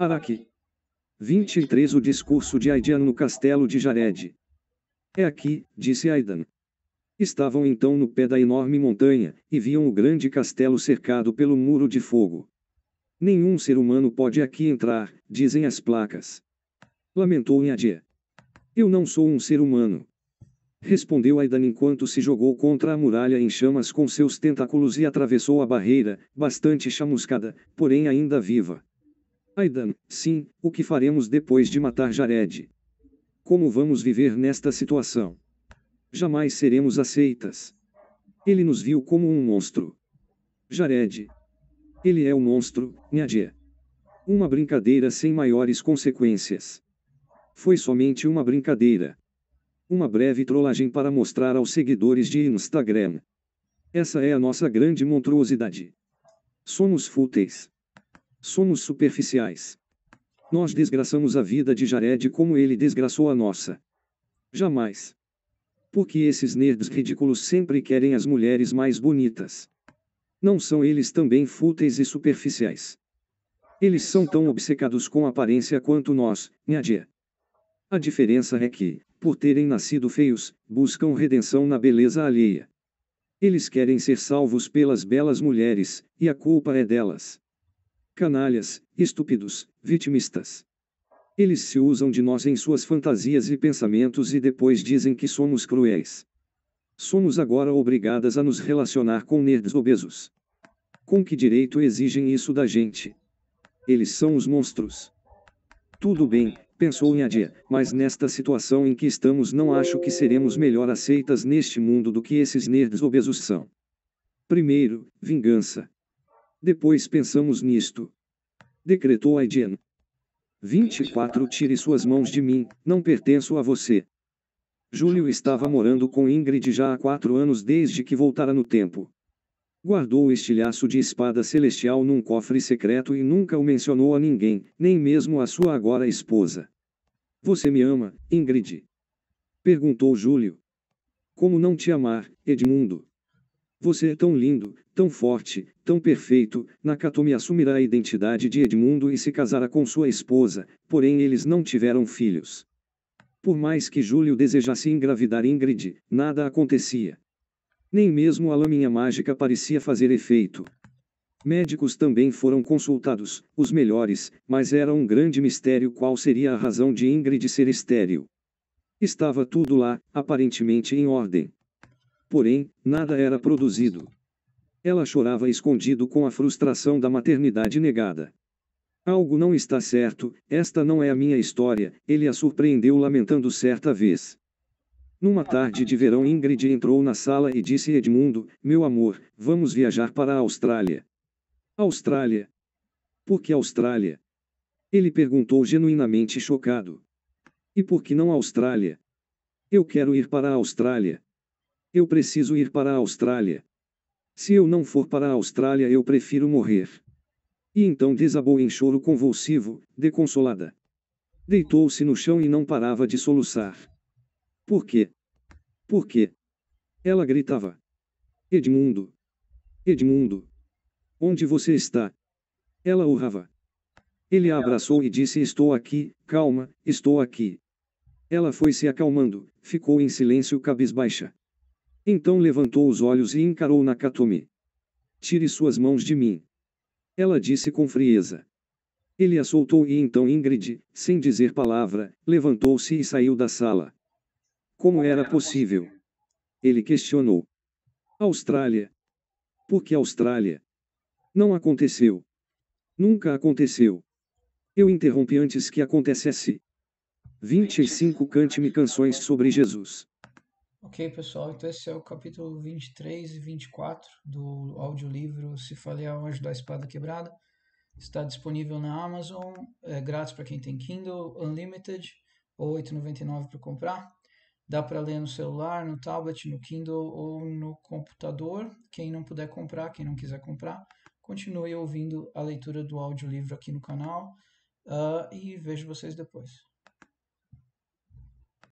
Araki. 23 O discurso de Aidan no castelo de Jared. É aqui, disse Aidan. Estavam então no pé da enorme montanha, e viam o grande castelo cercado pelo muro de fogo. Nenhum ser humano pode aqui entrar, dizem as placas. Lamentou Nhadia. Eu não sou um ser humano. Respondeu Aidan enquanto se jogou contra a muralha em chamas com seus tentáculos e atravessou a barreira, bastante chamuscada, porém ainda viva. Aidan, sim, o que faremos depois de matar Jared? Como vamos viver nesta situação? Jamais seremos aceitas. Ele nos viu como um monstro. Jared. Ele é o monstro, Nadia. Uma brincadeira sem maiores consequências. Foi somente uma brincadeira. Uma breve trollagem para mostrar aos seguidores de Instagram. Essa é a nossa grande monstruosidade. Somos fúteis. Somos superficiais. Nós desgraçamos a vida de Jared como ele desgraçou a nossa. Jamais. Porque esses nerds ridículos sempre querem as mulheres mais bonitas. Não são eles também fúteis e superficiais? Eles são tão obcecados com aparência quanto nós, Nadia. A diferença é que, por terem nascido feios, buscam redenção na beleza alheia. Eles querem ser salvos pelas belas mulheres, e a culpa é delas canalhas, estúpidos, vitimistas. Eles se usam de nós em suas fantasias e pensamentos e depois dizem que somos cruéis. Somos agora obrigadas a nos relacionar com nerds obesos. Com que direito exigem isso da gente? Eles são os monstros. Tudo bem, pensou Nhadia, mas nesta situação em que estamos não acho que seremos melhor aceitas neste mundo do que esses nerds obesos são. Primeiro, vingança, depois pensamos nisto. Decretou Aiden. 24 Tire suas mãos de mim, não pertenço a você. Júlio estava morando com Ingrid já há quatro anos desde que voltara no tempo. Guardou o estilhaço de espada celestial num cofre secreto e nunca o mencionou a ninguém, nem mesmo a sua agora esposa. Você me ama, Ingrid? Perguntou Júlio. Como não te amar, Edmundo? Você é tão lindo, tão forte, tão perfeito, Nakatomi assumirá a identidade de Edmundo e se casará com sua esposa, porém eles não tiveram filhos. Por mais que Júlio desejasse engravidar Ingrid, nada acontecia. Nem mesmo a laminha mágica parecia fazer efeito. Médicos também foram consultados, os melhores, mas era um grande mistério qual seria a razão de Ingrid ser estéril. Estava tudo lá, aparentemente em ordem porém, nada era produzido. Ela chorava escondido com a frustração da maternidade negada. Algo não está certo, esta não é a minha história, ele a surpreendeu lamentando certa vez. Numa tarde de verão, Ingrid entrou na sala e disse: Edmundo, meu amor, vamos viajar para a Austrália. Austrália? Por que Austrália? Ele perguntou genuinamente chocado. E por que não Austrália? Eu quero ir para a Austrália. Eu preciso ir para a Austrália. Se eu não for para a Austrália, eu prefiro morrer. E então desabou em choro convulsivo, desconsolada. Deitou-se no chão e não parava de soluçar. Por quê? Por quê? Ela gritava. Edmundo! Edmundo! Onde você está? Ela urrava. Ele a abraçou e disse: Estou aqui, calma, estou aqui. Ela foi se acalmando, ficou em silêncio cabisbaixa. Então levantou os olhos e encarou Nakatomi. Tire suas mãos de mim. Ela disse com frieza. Ele a soltou e então Ingrid, sem dizer palavra, levantou-se e saiu da sala. Como era possível? Ele questionou. Austrália. Por que Austrália? Não aconteceu. Nunca aconteceu. Eu interrompi antes que acontecesse. 25 Cante-me canções sobre Jesus. Ok, pessoal, então esse é o capítulo 23 e 24 do audiolivro Se Falei ao Anjo da Espada Quebrada. Está disponível na Amazon, é grátis para quem tem Kindle, Unlimited, ou R$ 8,99 para comprar. Dá para ler no celular, no tablet, no Kindle ou no computador. Quem não puder comprar, quem não quiser comprar, continue ouvindo a leitura do audiolivro aqui no canal uh, e vejo vocês depois.